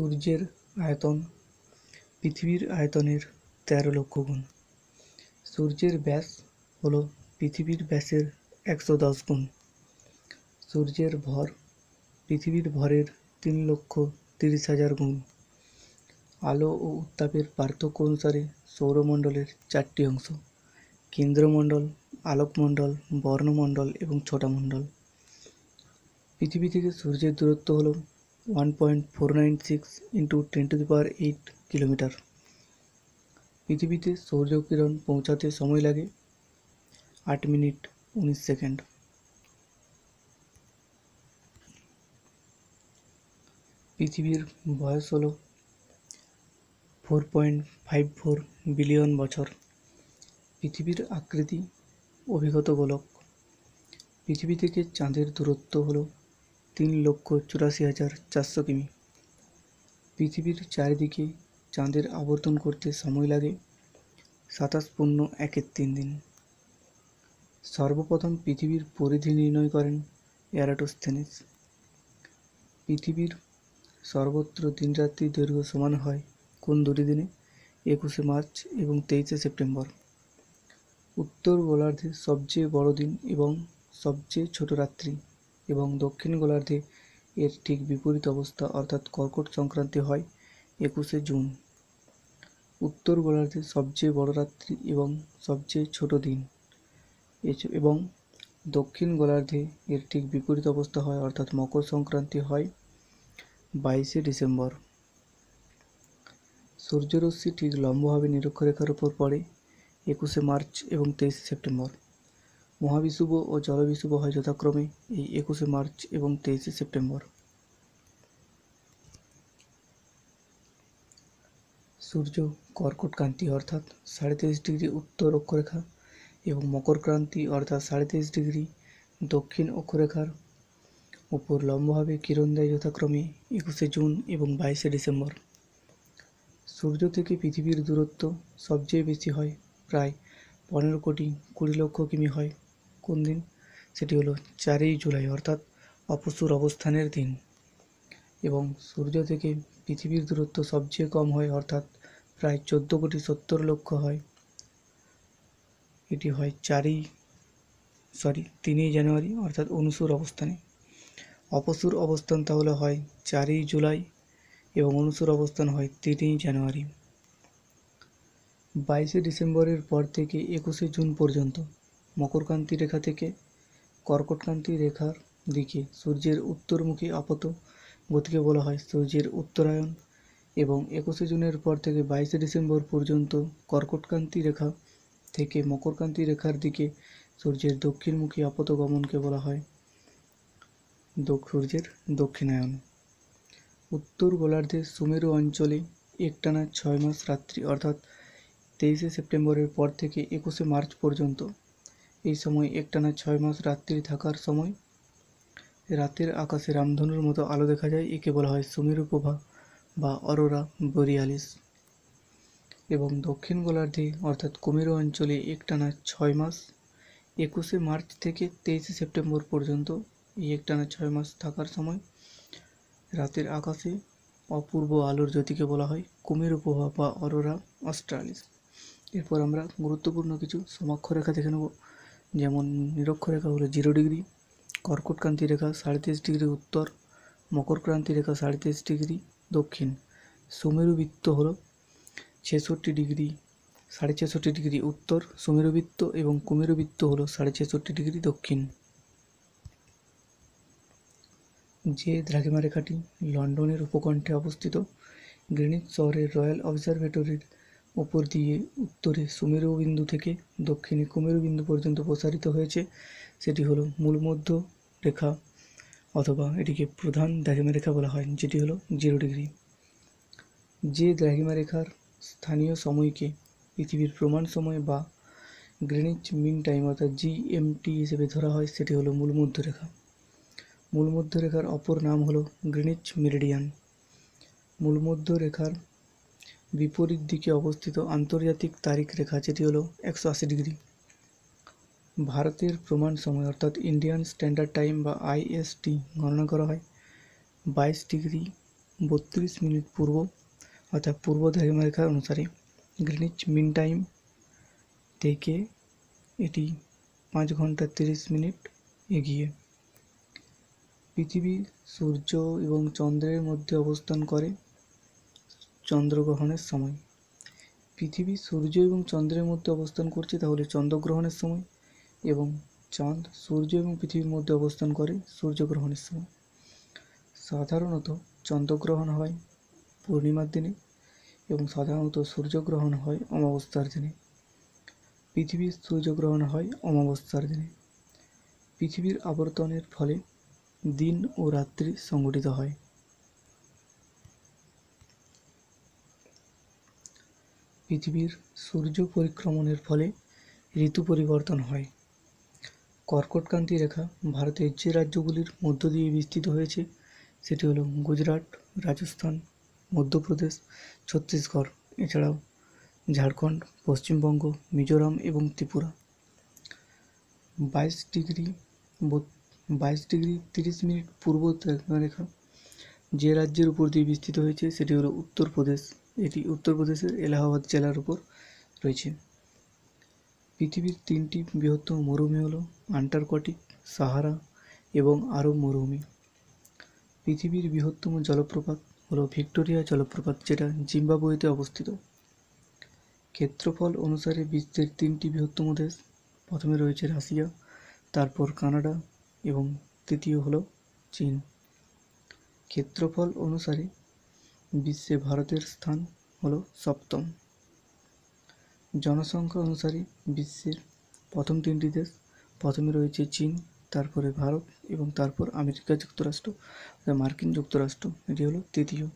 সূর্যের আয়তন পৃথিবীর আয়তনের তেরো লক্ষ গুণ সূর্যের ব্যাস হল পৃথিবীর ব্যাসের একশো দশ গুণ সূর্যের ভর পৃথিবীর ভরের তিন লক্ষ তিরিশ হাজার গুণ আলো ও উত্তাপের পার্থক্য অনুসারে সৌরমণ্ডলের চারটি অংশ কেন্দ্রমণ্ডল আলোকমণ্ডল বর্ণমণ্ডল এবং ছোটামণ্ডল পৃথিবী থেকে সূর্যের দূরত্ব হলো 1.496 into ten to the power eight kilometre পৃথিবীতে সৌরকিরণ পৌঁছাতে সময় লাগে আট মিনিট উনিশ সেকেন্ড পৃথিবীর বয়স হল four point five four billion বছর পৃথিবীর আকৃতি অভিগত গোলক পৃথিবী থেকে চাঁদের দূরত্ব হলো তিন লক্ষ চুরাশি হাজার চারশো কিমি পৃথিবীর চারিদিকে চাঁদের আবর্তন করতে সময় লাগে সাতাশ পূর্ণ একের তিন দিন সর্বপ্রথম পৃথিবীর পরিধি নির্ণয় করেন অ্যারাটোস্থেনিস পৃথিবীর সর্বত্র দিনরাত্রি দৈর্ঘ্য সমান হয় কোন দুটি দিনে একুশে মার্চ এবং তেইশে সেপ্টেম্বর উত্তর গোলার্ধের সবচেয়ে বড় দিন এবং সবচেয়ে ছোট রাত্রি এবং দক্ষিণ গোলার্ধে এর ঠিক বিপরীত অবস্থা অর্থাৎ কর্কট সংক্রান্তি হয় একুশে জুন উত্তর গোলার্ধে সবচেয়ে বড় রাত্রি এবং সবচেয়ে ছোট দিন এবং দক্ষিণ গোলার্ধে এর ঠিক বিপরীত অবস্থা হয় অর্থাৎ মকর সংক্রান্তি হয় বাইশে ডিসেম্বর সূর্যরশ্মি ঠিক লম্বভাবে নিরক্ষরেখার উপর পড়ে একুশে মার্চ এবং তেইশে সেপ্টেম্বর মহাবিশুভ ও জলবিশুভ হয় যথাক্রমে এই একুশে মার্চ এবং তেইশে সেপ্টেম্বর সূর্য কর্কট ক্রান্তি অর্থাৎ সাড়ে তেইশ ডিগ্রি উত্তর অক্ষরেখা এবং মকর ক্রান্তি অর্থাৎ সাড়ে তেইশ ডিগ্রি দক্ষিণ অক্ষরেখার উপর লম্বভাবে কিরণ দেয় যথাক্রমে একুশে জুন এবং বাইশে ডিসেম্বর সূর্য থেকে পৃথিবীর দূরত্ব সবচেয়ে বেশি হয় প্রায় পনেরো কোটি কুড়ি লক্ষ কিমি হয় কোন দিন সেটি হলো চারই জুলাই অর্থাৎ অপসুর অবস্থানের দিন এবং সূর্য থেকে পৃথিবীর দূরত্ব সবচেয়ে কম হয় অর্থাৎ প্রায় চোদ্দো কোটি সত্তর লক্ষ হয় এটি হয় চারই সরি তিনই জানুয়ারি অর্থাৎ অনুসুর অবস্থানে অপসুর অবস্থান তাহলে হয় চারই জুলাই এবং অনুসুর অবস্থান হয় তিনই জানুয়ারি বাইশে ডিসেম্বরের পর থেকে একুশে জুন পর্যন্ত মকরকান্তি রেখা থেকে কর্কটকান্তি রেখার দিকে সূর্যের উত্তরমুখী আপাত গতিকে বলা হয় সূর্যের উত্তরায়ণ এবং একুশে জুনের পর থেকে বাইশে ডিসেম্বর পর্যন্ত কর্কটকান্তি রেখা থেকে মকরকান্তি রেখার দিকে সূর্যের দক্ষিণমুখী আপাত গমনকে বলা হয় সূর্যের দক্ষিণায়ন উত্তর গোলার্ধের সুমেরু অঞ্চলে একটানা ছয় মাস রাত্রি অর্থাৎ তেইশে সেপ্টেম্বরের পর থেকে একুশে মার্চ পর্যন্ত এই সময় একটানা ছয় মাস রাত্রি থাকার সময় রাতের আকাশে রামধনুর মতো আলো দেখা যায় একে বলা হয় সুমির উপভা বা অরোরা বরিয়ালিস এবং দক্ষিণ গোলার্ধে অর্থাৎ কুমেরু অঞ্চলে একটানা ছয় মাস একুশে মার্চ থেকে তেইশে সেপ্টেম্বর পর্যন্ত এই একটানা ছয় মাস থাকার সময় রাতের আকাশে অপূর্ব আলোর জ্যোতিকে বলা হয় কুমের উপভা বা অরোরা অস্ট্রালিস এরপর আমরা গুরুত্বপূর্ণ কিছু সমাক্ষরেখা দেখে নেব যেমন নিরক্ষরেখা হলো জিরো ডিগ্রি কর্কটক্রান্তি রেখা সাড়ে ডিগ্রি উত্তর মকরক্রান্তি রেখা সাড়ে ডিগ্রি দক্ষিণ সুমেরুবৃত্ত হলো ছেষট্টি ডিগ্রি সাড়ে ছেষট্টি ডিগ্রি উত্তর সুমেরুবৃত্ত এবং কুমেরুবৃত্ত হলো সাড়ে ছেষট্টি ডিগ্রি দক্ষিণ যে দ্রাঘিমা রেখাটি লন্ডনের উপকণ্ঠে অবস্থিত গ্রিনিচ শহরের রয়্যাল অবজারভেটরির উপর দিয়ে উত্তরে সুমেরু বিন্দু থেকে দক্ষিণে কুমেরু বিন্দু পর্যন্ত প্রসারিত হয়েছে সেটি হলো মূলমধ্য রেখা অথবা এটিকে প্রধান দ্রাঘিমা রেখা বলা হয় যেটি হলো জিরো ডিগ্রি যে দ্রাঘিমা রেখার স্থানীয় সময়কে পৃথিবীর প্রমাণ সময় বা গ্রেনিচ মিন টাইম অর্থাৎ জিএমটি হিসেবে ধরা হয় সেটি হলো মূলমধ্যরেখা মূলমধ্যরেখার অপর নাম হলো গ্রেনিচ মেরিডিয়ান রেখার বিপরীত দিকে অবস্থিত আন্তর্জাতিক তারিখ রেখা যেটি হলো একশো আশি ডিগ্রি ভারতের প্রমাণ সময় অর্থাৎ ইন্ডিয়ান স্ট্যান্ডার্ড টাইম বা আইএসটি গণনা করা হয় বাইশ ডিগ্রি বত্রিশ মিনিট পূর্ব অর্থাৎ পূর্ব রেখা অনুসারে গ্রিনিচ মিন টাইম থেকে এটি পাঁচ ঘন্টা তিরিশ মিনিট এগিয়ে পৃথিবী সূর্য এবং চন্দ্রের মধ্যে অবস্থান করে চন্দ্রগ্রহণের সময় পৃথিবী সূর্য এবং চন্দ্রের মধ্যে অবস্থান করছে তাহলে চন্দ্রগ্রহণের সময় এবং চাঁদ সূর্য এবং পৃথিবীর মধ্যে অবস্থান করে সূর্যগ্রহণের সময় সাধারণত চন্দ্রগ্রহণ হয় পূর্ণিমার দিনে এবং সাধারণত সূর্যগ্রহণ হয় অমাবস্যার দিনে পৃথিবীর সূর্যগ্রহণ হয় অমাবস্যার দিনে পৃথিবীর আবর্তনের ফলে দিন ও রাত্রি সংগঠিত হয় পৃথিবীর সূর্য পরিক্রমণের ফলে ঋতু পরিবর্তন হয় কর্কটক্রান্তি রেখা ভারতের যে রাজ্যগুলির মধ্য দিয়ে বিস্তৃত হয়েছে সেটি হলো গুজরাট রাজস্থান মধ্যপ্রদেশ ছত্তিশগড় এছাড়াও ঝাড়খণ্ড পশ্চিমবঙ্গ মিজোরাম এবং ত্রিপুরা বাইশ ডিগ্রি বাইশ ডিগ্রি তিরিশ মিনিট পূর্ব রেখা যে রাজ্যের উপর দিয়ে বিস্তৃত হয়েছে সেটি হলো উত্তরপ্রদেশ এটি উত্তরপ্রদেশের এলাহাবাদ জেলার উপর রয়েছে পৃথিবীর তিনটি বৃহত্তম মরুভূমি হল আন্টার্কটিক সাহারা এবং আরব মরুভূমি পৃথিবীর বৃহত্তম জলপ্রপাত হল ভিক্টোরিয়া জলপ্রপাত যেটা জিম্বাবুয়েতে অবস্থিত ক্ষেত্রফল অনুসারে বিশ্বের তিনটি বৃহত্তম দেশ প্রথমে রয়েছে রাশিয়া তারপর কানাডা এবং তৃতীয় হল চীন ক্ষেত্রফল অনুসারে বিশ্বে ভারতের স্থান হল সপ্তম জনসংখ্যা অনুসারে বিশ্বের প্রথম তিনটি দেশ প্রথমে রয়েছে চীন তারপরে ভারত এবং তারপর আমেরিকা যুক্তরাষ্ট্র মার্কিন যুক্তরাষ্ট্র এটি হলো তৃতীয়